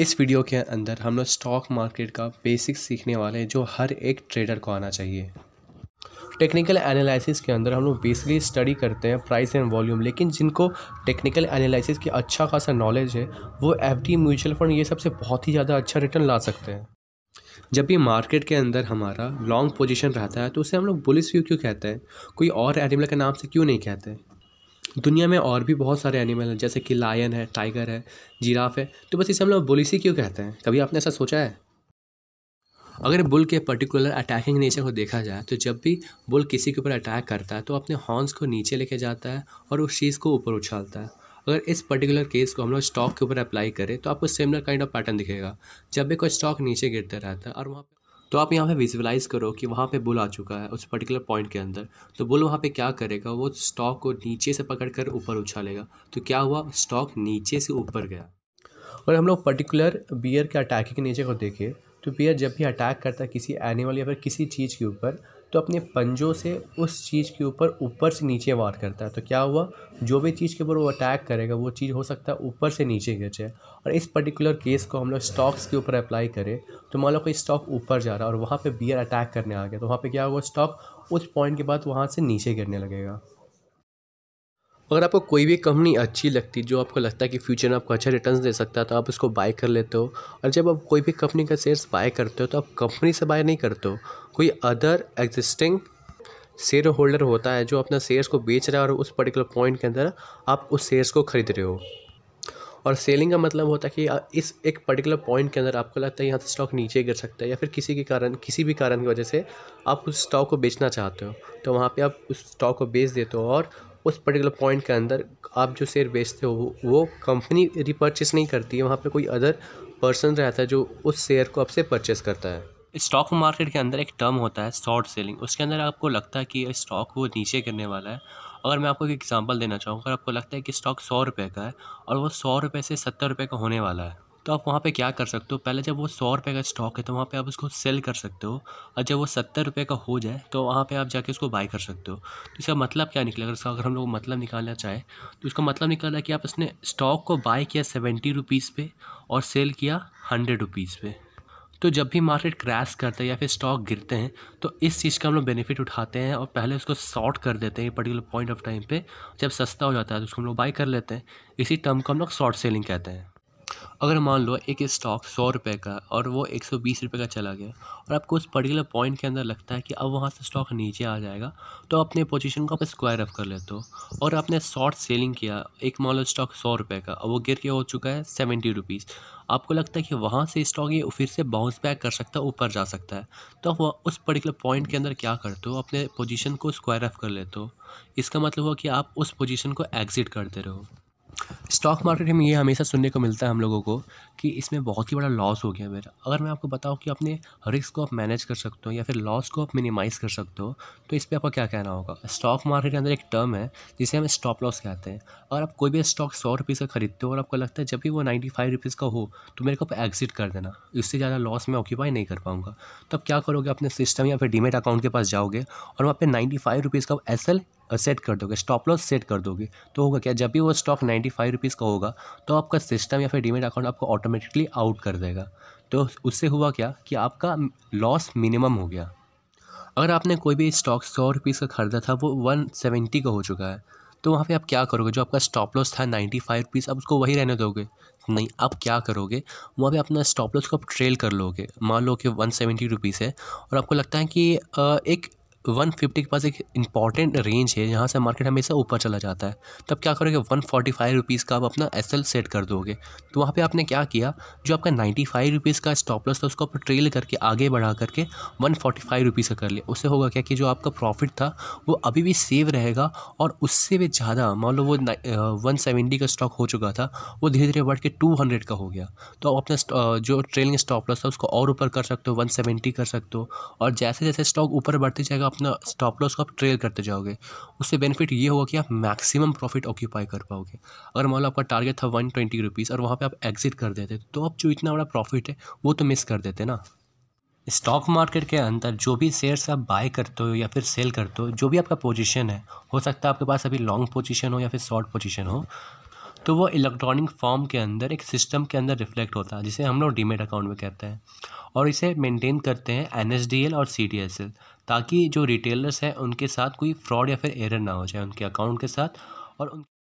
इस वीडियो के अंदर हम लोग स्टॉक मार्केट का बेसिक सीखने वाले हैं जो हर एक ट्रेडर को आना चाहिए टेक्निकल एनालिसिस के अंदर हम लोग बेसिकली स्टडी करते हैं प्राइस एंड वॉल्यूम लेकिन जिनको टेक्निकल एनालिसिस की अच्छा खासा नॉलेज है वो एफडी म्यूचुअल फंड ये सबसे बहुत ही ज़्यादा अच्छा रिटर्न ला सकते हैं जब भी मार्केट के अंदर हमारा लॉन्ग पोजीशन रहता है तो उसे हम लोग बुलिस व्यू क्यों कहते हैं कोई और एनिमल के नाम से क्यों नहीं कहते दुनिया में और भी बहुत सारे एनिमल हैं जैसे कि लायन है टाइगर है जीराफ है तो बस इसे हम लोग बुलिस ही क्यों कहते हैं कभी आपने ऐसा सोचा है अगर बुल के पर्टिकुलर अटैकिंग नेचर को देखा जाए तो जब भी बुल किसी के ऊपर अटैक करता है तो अपने हॉर्न्स को नीचे लेके जाता है और उस चीज़ को ऊपर उछालता है अगर इस पर्टिकुलर केस को हम लोग स्टॉक के ऊपर अप्लाई करें तो आपको सिमिलर काइंड ऑफ पैटर्न दिखेगा जब भी कोई स्टॉक नीचे गिरता रहता है और वहाँ तो आप यहाँ पे विजुलाइज़ करो कि वहाँ पे बुल आ चुका है उस पर्टिकुलर पॉइंट के अंदर तो बुल वहाँ पे क्या करेगा वो स्टॉक को नीचे से पकड़ कर ऊपर उछालेगा तो क्या हुआ स्टॉक नीचे से ऊपर गया और हम लोग पर्टिकुलर बियर के अटैकिंग नेचर को देखें तो बियर जब भी अटैक करता है किसी एनिमल या फिर किसी चीज़ के ऊपर तो अपने पंजों से उस चीज़ के ऊपर ऊपर से नीचे वार करता है तो क्या हुआ जो भी चीज़ के ऊपर वो अटैक करेगा वो चीज़ हो सकता है ऊपर से नीचे गिर जाए और इस पर्टिकुलर केस को हम लोग स्टॉक्स के ऊपर अप्लाई करें तो मान लो कोई स्टॉक ऊपर जा रहा है और वहाँ पर बियर अटैक करने आ गया तो वहाँ पर क्या होगा स्टॉक उस पॉइंट के बाद वहाँ से नीचे गिरने लगेगा अगर आपको कोई भी कंपनी अच्छी लगती जो आपको लगता है कि फ्यूचर में आपको अच्छा रिटर्न दे सकता है तो आप उसको बाय कर लेते हो और जब आप कोई भी कंपनी का शेयर्स बाय करते हो तो आप कंपनी से बाय नहीं करते हो कोई अदर एग्जिस्टिंग शेयर होल्डर होता है जो अपना शेयर्स को बेच रहा है और उस पर्टिकुलर पॉइंट के अंदर आप उस शेयर्स को खरीद रहे हो और सेलिंग का मतलब होता है कि इस एक पर्टिकुलर पॉइंट के अंदर आपको लगता है यहाँ से स्टॉक नीचे गिर सकता है या फिर किसी के कारण किसी भी कारण की वजह से आप उस स्टॉक को बेचना चाहते हो तो वहाँ पे आप उस स्टॉक को बेच देते हो और उस पर्टिकुलर पॉइंट के अंदर आप जो शेयर बेचते हो वो कंपनी रिपर्चेस नहीं करती है वहाँ पे कोई अदर पर्सन रहता है जो उस शेयर को आपसे परचेस करता है स्टॉक मार्केट के अंदर एक टर्म होता है शॉर्ट सेलिंग उसके अंदर आपको लगता है कि स्टॉक वो नीचे गिरने वाला है अगर मैं आपको एक एग्जांपल देना चाहूँगा अगर आपको लगता है कि स्टॉक सौ रुपये का है और वो सौ रुपये से सत्तर रुपये का होने वाला है तो आप वहाँ पे क्या कर सकते हो पहले जब वो सौ रुपये का स्टॉक है तो वहाँ पे आप उसको सेल कर सकते हो और जब वो सत्तर रुपये का हो जाए तो वहाँ पे आप जाके उसको बाय कर सकते हो तो इसका मतलब क्या निकलेगा इसका अगर हम लोग मतलब निकालना चाहें तो इसका मतलब है कि आप उसने स्टॉक को बाय किया सेवेंटी रुपीज़ पे और सेल किया हंड्रेड रुपीज़ पे तो जब भी मार्केट क्रैश करता है या फिर स्टॉक गिरते हैं तो इस चीज़ का हम लोग बेनिफिट उठाते हैं और पहले उसको शॉर्ट कर देते हैं पर्टिकुलर पॉइंट ऑफ टाइम पे जब सस्ता हो जाता है तो उसको हम लोग बाई कर लेते हैं इसी टर्म को हम लोग शॉर्ट सेलिंग कहते हैं अगर मान लो एक स्टॉक सौ रुपये का और वो एक सौ बीस रुपये का चला गया और आपको उस पर्टिकुलर पॉइंट के अंदर लगता है कि अब वहाँ से स्टॉक नीचे आ जाएगा तो अपने पोजीशन को आप स्क्वायर अप कर लेते हो और आपने शॉर्ट सेलिंग किया एक मान लो स्टॉक सौ रुपये का और वो गिर के हो चुका है सेवेंटी रुपीज़ आपको लगता है कि वहाँ से स्टॉक ये फिर से बाउंस बैक कर सकता है ऊपर जा सकता है तो आप उस पर्टिकुलर पॉइंट के अंदर क्या करते हो अपने पोजीशन को स्क्वायर अप कर लेते हो इसका मतलब हुआ कि आप उस पोजीशन को एग्ज़िट करते रहो स्टॉक मार्केट में ये हमेशा सुनने को मिलता है हम लोगों को कि इसमें बहुत ही बड़ा लॉस हो गया मेरा अगर मैं आपको बताऊँ कि अपने रिस्क को आप मैनेज कर सकते हो या फिर लॉस को आप मिनिमाइज़ कर सकते हो तो इस पर आपका क्या कहना होगा स्टॉक मार्केट के अंदर एक टर्म है जिसे हम स्टॉप लॉस कहते हैं अगर आप कोई भी स्टॉक सौ रुपीज़ का खरीदते हो और आपको लगता है जब भी वो नाइन्टी फाइव रुपीज़ का हो तो मेरे को आप एग्जिट कर देना इससे ज़्यादा लॉस मैं ऑक्यूपाई नहीं कर पाऊँगा तो आप क्या करोगे अपने सिस्टम या फिर डीमेट अकाउंट के पास जाओगे और वहाँ पर नाइन्टी फाइव रुपीज़ का एस एल सेट कर दोगे स्टॉप लॉस सेट कर दोगे तो होगा क्या जब भी वो स्टॉक नाइन्टी फाइव रुपीज़ का होगा तो आपका सिस्टम या फिर डीमेट अकाउंट आपको ऑटोमेटिकली आउट कर देगा तो उससे हुआ क्या कि आपका लॉस मिनिमम हो गया अगर आपने कोई भी स्टॉक सौ रुपीज़ का ख़रीदा था वो वन सेवेंटी का हो चुका है तो वहाँ पे आप क्या करोगे जो आपका स्टॉप लॉस था नाइन्टी फाइव रुपीज़ आप उसको वही रहने दोगे नहीं आप क्या करोगे वहाँ पे अपना स्टॉप लॉस को आप ट्रेल कर लोगे मान लो कि वन सेवेंटी रुपीज़ है और आपको लगता है कि एक वन फिफ्टी के पास एक इंपॉर्टेंट रेंज है जहाँ से मार्केट हमेशा ऊपर चला जाता है तब क्या करोगे वन फोर्टी फाइव रुपीज़ का आप अपना एस एल सेट कर दोगे तो वहाँ पे आपने क्या किया जो आपका नाइन्टी फाइव रुपीज़ का स्टॉप लॉस था उसको आप ट्रेल करके आगे बढ़ा करके वन फोर्टी फाइव रुपीज़ का कर लिया उससे होगा क्या कि जो आपका प्रॉफिट था वो अभी भी सेव रहेगा और उससे भी ज़्यादा मान लो वो वन सेवेंटी का स्टॉक हो चुका था वो धीरे धीरे बढ़ के टू हंड्रेड का हो गया तो आप अपना जो ट्रेलिंग स्टॉप लॉस था उसको और ऊपर कर सकते हो वन सेवेंटी कर सकते हो और जैसे जैसे स्टॉक ऊपर बढ़ते जाएगा आप अपना स्टॉप लॉस को आप ट्रेल करते जाओगे उससे बेनिफिट ये होगा कि आप मैक्सिमम प्रॉफिट ऑक्यूपाई कर पाओगे अगर मान लो आपका टारगेट था वन ट्वेंटी रुपीज़ और वहाँ पर आप एग्जिट कर देते तो आप जो इतना बड़ा प्रॉफिट है वो तो मिस कर देते ना स्टॉक मार्केट के अंदर जो भी शेयर्स आप बाय करते हो या फिर सेल करते हो जो भी आपका पोजीशन है हो सकता है आपके पास अभी लॉन्ग पोजीशन हो या फिर शॉर्ट पोजीशन हो तो वो इलेक्ट्रॉनिक फॉर्म के अंदर एक सिस्टम के अंदर रिफ्लेक्ट होता है जिसे हम लोग डीमेट अकाउंट में कहते हैं और इसे मेंटेन करते हैं एन और सी ताकि जो रिटेलर्स हैं उनके साथ कोई फ्रॉड या फिर एरर ना हो जाए उनके अकाउंट के साथ और उन